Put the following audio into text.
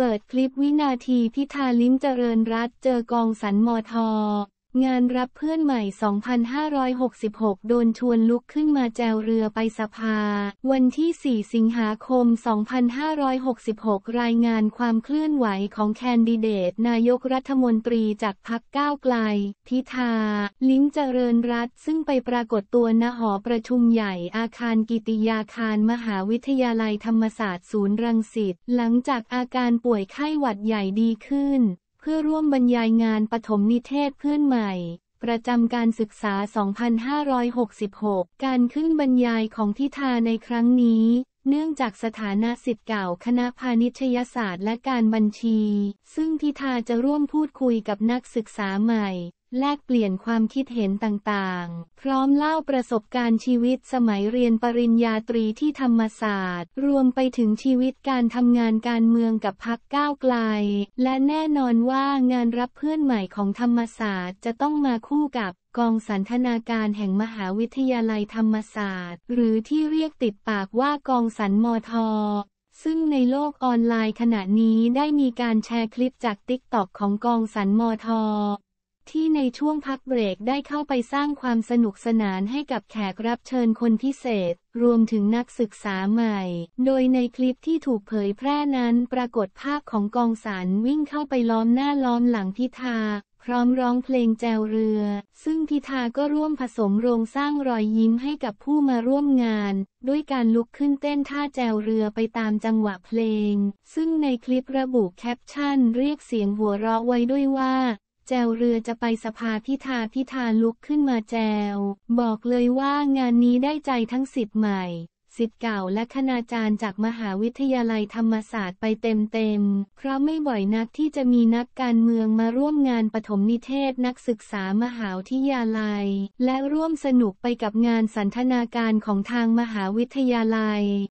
เปิดคลิปวินาทีพิธาลิ้มเจริญรัตเจอกองสันมอทงานรับเพื่อนใหม่ 2,566 โดนชวนลุกขึ้นมาแจวเรือไปสภา วันที่ 4 สิงหาคม 2,566 รายงานความเคลื่อนไหวของแคนดิเดต นายกรัฐมนตรีจากพรรคก้าวไกลพิธาลิ้มเจริญรัตซึ่งไปปรากฏตัวณหอประชุมใหญ่อาคารกิติยาคารมหาวิทยาลัยธรรมศาสตร์ศูนย์รังสิต หลังจากอาการป่วยไข้หวัดใหญ่ดีขึ้นพื่อร่วมบรรยายงานปฐมนิเทศเพื่อนใหม่ ประจำการศึกษา 2566 การขึ้นบรรยายของทิธาในครั้งนี้ เนื่องจากสถานะสิทธิ์เก่าคณะพาณิชยศาสตร์และการบัญชี ซึ่งทิธาจะร่วมพูดคุยกับนักศึกษาใหม่แลกเปลี่ยนความคิดเห็นต่างๆ พร้อมเล่าประสบการณ์ชีวิตสมัยเรียนปริญญาตรีที่ธรรมศาสตร์ รวมไปถึงชีวิตการทำงานการเมืองกับพักก้าวไกล และแน่นอนว่างานรับเพื่อนใหม่ของธรรมศาสตร์จะต้องมาคู่กับกองสันทนาการแห่งมหาวิทยาลัยธรรมศาสตร์ หรือที่เรียกติดปากว่ากองสันมทซึ่งในโลกออนไลน์ขณะนี้ได้มีการแชร์คลิปจากติ๊กต็อกของกองสันมทที่ในช่วงพักเบรก ได้เข้าไปสร้างความสนุกสนานให้กับแขกรับเชิญคนพิเศษ รวมถึงนักศึกษาใหม่ โดยในคลิปที่ถูกเผยแพร่นั้นปรากฏภาพของกองสารวิ่งเข้าไปล้อมหน้าล้อมหลังพิธาพร้อมร้องเพลงแจวเรือ ซึ่งพิธาก็ร่วมผสมโรงสร้างรอยยิ้มให้กับผู้มาร่วมงาน ด้วยการลุกขึ้นเต้นท่าแจวเรือไปตามจังหวะเพลง ซึ่งในคลิประบุแคปชั่น เรียกเสียงหัวเราะไว้ด้วยว่าแจวเรือจะไปสภาพิธาพิธาลุกขึ้นมาแจว บอกเลยว่างานนี้ได้ใจทั้งสิทธิ์ใหม่ สิทธิ์เก่าและคณาจารย์จากมหาวิทยาลัยธรรมศาสตร์ไปเต็มๆเพราะไม่บ่อยนักที่จะมีนักการเมืองมาร่วมงานปฐมนิเทศนักศึกษามหาวิทยาลัย และร่วมสนุกไปกับงานสันทนาการของทางมหาวิทยาลัย